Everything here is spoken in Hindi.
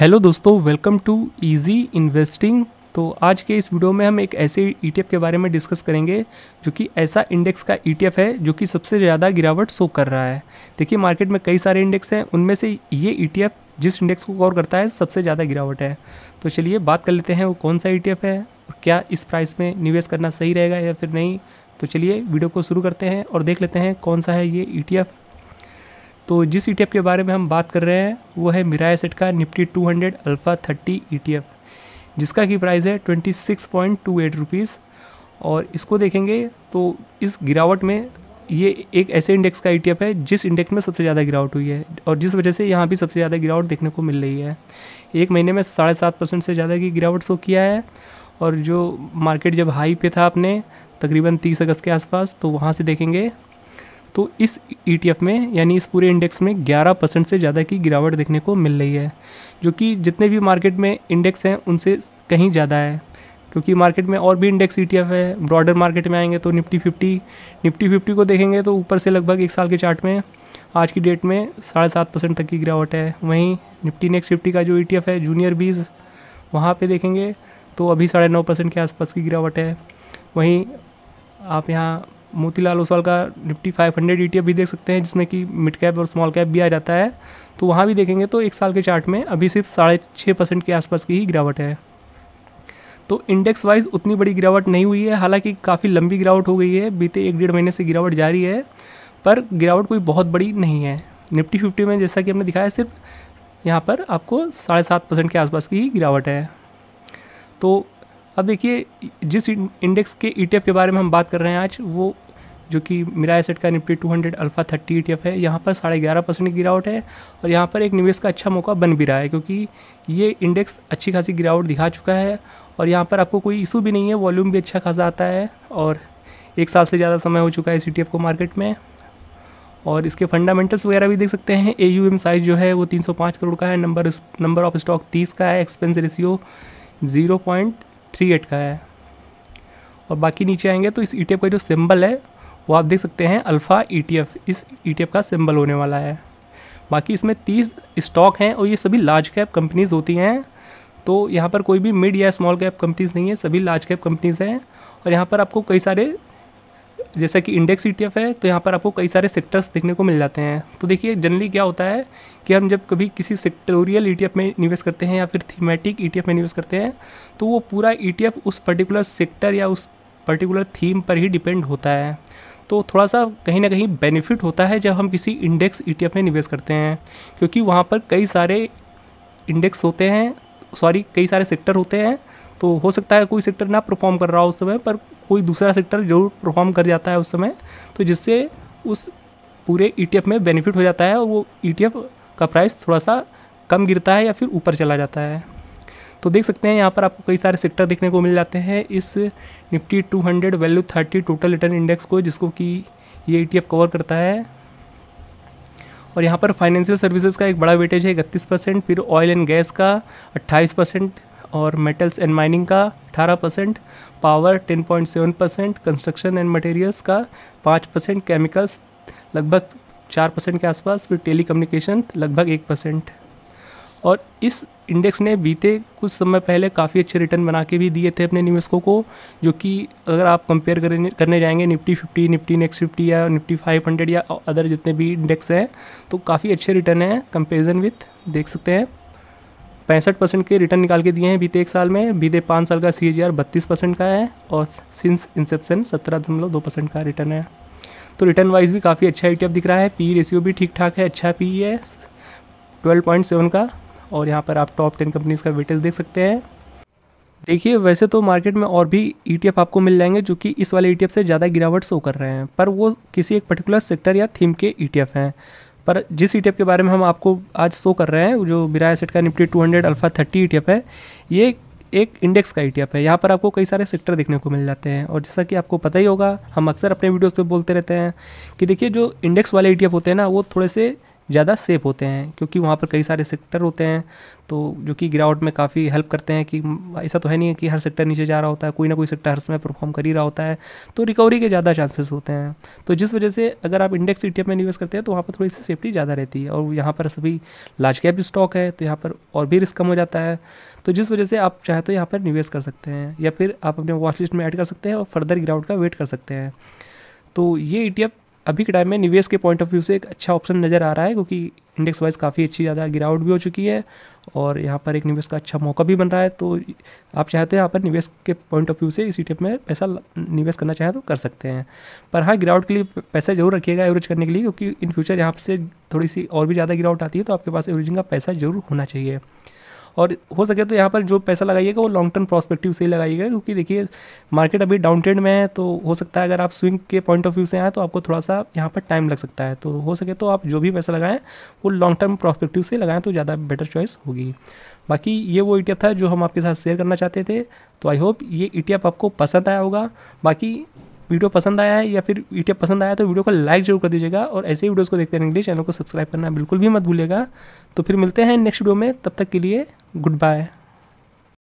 हेलो दोस्तों वेलकम टू इजी इन्वेस्टिंग तो आज के इस वीडियो में हम एक ऐसे ईटीएफ e के बारे में डिस्कस करेंगे जो कि ऐसा इंडेक्स का ईटीएफ e है जो कि सबसे ज़्यादा गिरावट शो कर रहा है देखिए मार्केट में कई सारे इंडेक्स हैं उनमें से ये ईटीएफ e जिस इंडेक्स को कवर करता है सबसे ज़्यादा गिरावट है तो चलिए बात कर लेते हैं वो कौन सा ई है और क्या इस प्राइस में निवेश करना सही रहेगा या फिर नहीं तो चलिए वीडियो को शुरू करते हैं और देख लेते हैं कौन सा है ये ई तो जिस ई e के बारे में हम बात कर रहे हैं वो है मिराया सेट का निफ्टी 200 हंड्रेड अल्फ़ा थर्टी ई e जिसका की प्राइस है twenty six point two eight rupees और इसको देखेंगे तो इस गिरावट में ये एक ऐसे इंडेक्स का ई e है जिस इंडेक्स में सबसे ज़्यादा गिरावट हुई है और जिस वजह से यहाँ भी सबसे ज़्यादा गिरावट देखने को मिल रही है एक महीने में साढ़े सात परसेंट से ज़्यादा की गिरावट शो किया है और जो मार्केट जब हाई पे था आपने तकरीबन तीस अगस्त के आसपास तो वहाँ से देखेंगे तो इस ई e में यानी इस पूरे इंडेक्स में 11 परसेंट से ज़्यादा की गिरावट देखने को मिल रही है जो कि जितने भी मार्केट में इंडेक्स हैं उनसे कहीं ज़्यादा है क्योंकि मार्केट में और भी इंडेक्स ई e है ब्रॉडर मार्केट में आएंगे तो निफ्टी फिफ्टी निफ्टी फिफ्टी को देखेंगे तो ऊपर से लगभग एक साल के चार्ट में आज की डेट में साढ़े सात परसेंट तक की गिरावट है वहीं निफ्टी नेक्स्ट फिफ्टी का जो ई e है जूनियर बीज वहाँ पर देखेंगे तो अभी साढ़े नौ परसेंट के आसपास की गिरावट है वहीं आप यहाँ मोतीलाल ओसवाल का निफ्टी फाइव हंड्रेड ई e भी देख सकते हैं जिसमें कि मिड कैप और स्मॉल कैप भी आ जाता है तो वहाँ भी देखेंगे तो एक साल के चार्ट में अभी सिर्फ साढ़े छः परसेंट के आसपास की ही गिरावट है तो इंडेक्स वाइज उतनी बड़ी गिरावट नहीं हुई है हालांकि काफ़ी लंबी गिरावट हो गई है बीते एक डेढ़ महीने से गिरावट जारी है पर गिरावट कोई बहुत बड़ी नहीं है निफ्टी फिफ्टी में जैसा कि हमने दिखाया सिर्फ यहाँ पर आपको साढ़े सात परसेंट के आसपास की ही गिरावट है तो अब देखिए जिस इंडेक्स के ई e के बारे में हम बात कर रहे हैं आज वो जो कि मेरा एसेट का निफ्टी 200 अल्फा 30 ई है यहाँ पर साढ़े ग्यारह परसेंट की गिरावट है और यहाँ पर एक निवेश का अच्छा मौका बन भी रहा है क्योंकि ये इंडेक्स अच्छी खासी गिरावट दिखा चुका है और यहाँ पर आपको कोई इशू भी नहीं है वॉल्यूम भी अच्छा खासा आता है और एक साल से ज़्यादा समय हो चुका है सी e को मार्केट में और इसके फंडामेंटल्स वगैरह भी देख सकते हैं ए यू एम साइज जो है वो 305 करोड़ का है नंबर नंबर ऑफ स्टॉक 30 का है expense ratio point three eight का है और बाकी नीचे आएंगे तो इस ई e का जो सिम्बल है वो आप देख सकते हैं अल्फ़ा ई e इस ई e का सिम्बल होने वाला है बाकी इसमें तीस स्टॉक हैं और ये सभी लार्ज कैप कंपनीज़ होती हैं तो यहाँ पर कोई भी मिड या स्मॉल कैप कंपनीज़ नहीं है सभी लार्ज कैप कंपनीज़ हैं और यहाँ पर आपको कई सारे जैसा कि इंडेक्स ई e है तो यहाँ पर आपको कई सारे सेक्टर्स देखने को मिल जाते हैं तो देखिए जनरली क्या होता है कि हम जब कभी किसी सेक्टोरियल ई e में निवेश करते हैं या फिर थीमेटिक ई e में निवेश करते हैं तो वो पूरा ई उस पर्टिकुलर सेक्टर या उस पर्टिकुलर थीम पर ही डिपेंड होता है तो थोड़ा सा कहीं ना कहीं बेनिफिट होता है जब हम किसी इंडेक्स ई में निवेश करते हैं क्योंकि वहाँ पर कई सारे इंडेक्स होते हैं सॉरी कई सारे सेक्टर होते हैं तो हो सकता है कोई सेक्टर ना परफॉर्म कर रहा हो उस समय पर कोई दूसरा सेक्टर जरूर परफॉर्म कर जाता है उस समय तो जिससे उस पूरे ई e में बेनिफिट हो जाता है और वो ई e का प्राइस थोड़ा सा कम गिरता है या फिर ऊपर चला जाता है तो देख सकते हैं यहाँ पर आपको कई सारे सेक्टर देखने को मिल जाते हैं इस Nifty 200 value 30 total return index को जिसको कि ये ई e कवर करता है और यहाँ पर फाइनेंशियल सर्विसेज का एक बड़ा वेटेज है इकतीस परसेंट फिर ऑयल एंड गैस का अट्ठाईस परसेंट और मेटल्स एंड माइनिंग का 18 percent power 10.7 percent construction and materials का 5 परसेंट केमिकल्स लगभग 4 परसेंट के आसपास फिर टेली कम्युनिकेशन लगभग एक परसेंट और इस इंडेक्स ने बीते कुछ समय पहले काफ़ी अच्छे रिटर्न बना के भी दिए थे अपने निवेशकों को जो कि अगर आप कंपेयर करने करने जाएंगे Nifty fifty Nifty next fifty या निफ्टी फाइव हंड्रेड या अदर जितने भी इंडेक्स हैं तो काफ़ी अच्छे रिटर्न हैं कंपेरिजन विथ देख सकते हैं पैंसठ परसेंट के रिटर्न निकाल के दिए हैं बीते एक साल में बीते पाँच साल का सी जी आर बत्तीस परसेंट का है और सिंस इंसेप्शन सत्रह दशमलव दो परसेंट का रिटर्न है तो रिटर्न वाइज भी काफ़ी अच्छा ई दिख रहा है पी रेशियो e भी ठीक ठाक है अच्छा पी e है ट्वेल्व पॉइंट सेवन का और यहाँ पर आप टॉप टेन कंपनीज़ का वेटेज देख सकते हैं देखिए वैसे तो मार्केट में और भी ई e आपको मिल जाएंगे जो कि इस वाले ई से ज़्यादा गिरावट शो कर रहे हैं पर वो किसी एक पर्टिकुलर सेक्टर या थीम के ई हैं पर जिस ई e के बारे में हम आपको आज शो कर रहे हैं जो बिराया सेट का निपटी 200 अल्फा 30 ई है ये एक इंडेक्स का ई e है यहाँ पर आपको कई सारे सेक्टर देखने को मिल जाते हैं और जैसा कि आपको पता ही होगा हम अक्सर अपने वीडियोज़ पर बोलते रहते हैं कि देखिए जो इंडेक्स वाले ई e होते हैं ना वो थोड़े से ज़्यादा सेफ होते हैं क्योंकि वहाँ पर कई सारे सेक्टर होते हैं तो जो कि गिरावट में काफ़ी हेल्प करते हैं कि ऐसा तो है नहीं है कि हर सेक्टर नीचे जा रहा होता है कोई ना कोई सेक्टर हर समय परफॉर्म कर ही रहा होता है तो रिकवरी के ज़्यादा चांसेस होते हैं तो जिस वजह से अगर आप इंडेक्स ई में निवेश करते हैं तो वहाँ पर थोड़ी सी सेफ्टी ज़्यादा रहती है और यहाँ पर सभी लार्ज कैप स्टॉक है तो यहाँ पर और भी रिस्क कम हो जाता है तो जिस वजह से आप चाहे तो यहाँ पर निवेश कर सकते हैं या फिर आप अपने वॉच लिस्ट में ऐड कर सकते हैं और फर्दर गिरावट का वेट कर सकते हैं तो ये ई अभी के टाइम में निवेश के पॉइंट ऑफ व्यू से एक अच्छा ऑप्शन नज़र आ रहा है क्योंकि इंडेक्स वाइज काफ़ी अच्छी ज़्यादा गिरावट भी हो चुकी है और यहाँ पर एक निवेश का अच्छा मौका भी बन रहा है तो आप चाहे तो यहाँ पर निवेश के पॉइंट ऑफ व्यू से इसी टाइप में पैसा निवेश करना चाहें तो कर सकते हैं पर हाँ गिरावट के लिए पैसा जरूर रखिएगा एवरेज करने के लिए क्योंकि इन फ्यूचर यहाँ से थोड़ी सी और भी ज़्यादा गिरावट आती है तो आपके पास एवरेजिंग का पैसा जरूर होना चाहिए और हो सके तो यहाँ पर जो पैसा लगाइएगा वो लॉन्ग टर्म प्रॉस्पेक्टिव से ही लगाइएगा क्योंकि देखिए मार्केट अभी डाउन ट्रेंड में है तो हो सकता है अगर आप स्विंग के पॉइंट ऑफ व्यू से आएँ तो आपको थोड़ा सा यहाँ पर टाइम लग सकता है तो हो सके तो आप जो भी पैसा लगाएं वो लॉन्ग टर्म प्रॉस्पेक्टिव से लगाएं तो ज़्यादा बेटर चॉइस होगी बाकी ये वो ई e था जो हम आपके साथ शेयर करना चाहते थे तो आई होप ये ई e आपको पसंद आया होगा बाकी वीडियो पसंद आया है या फिर वीडियो पसंद आया तो वीडियो को लाइक जरूर कर दीजिएगा और ऐसे ही वीडियोज़ को देखते रहेंगे चैनल को सब्सक्राइब करना बिल्कुल भी मत भूलिएगा तो फिर मिलते हैं नेक्स्ट वीडियो में तब तक के लिए गुड बाय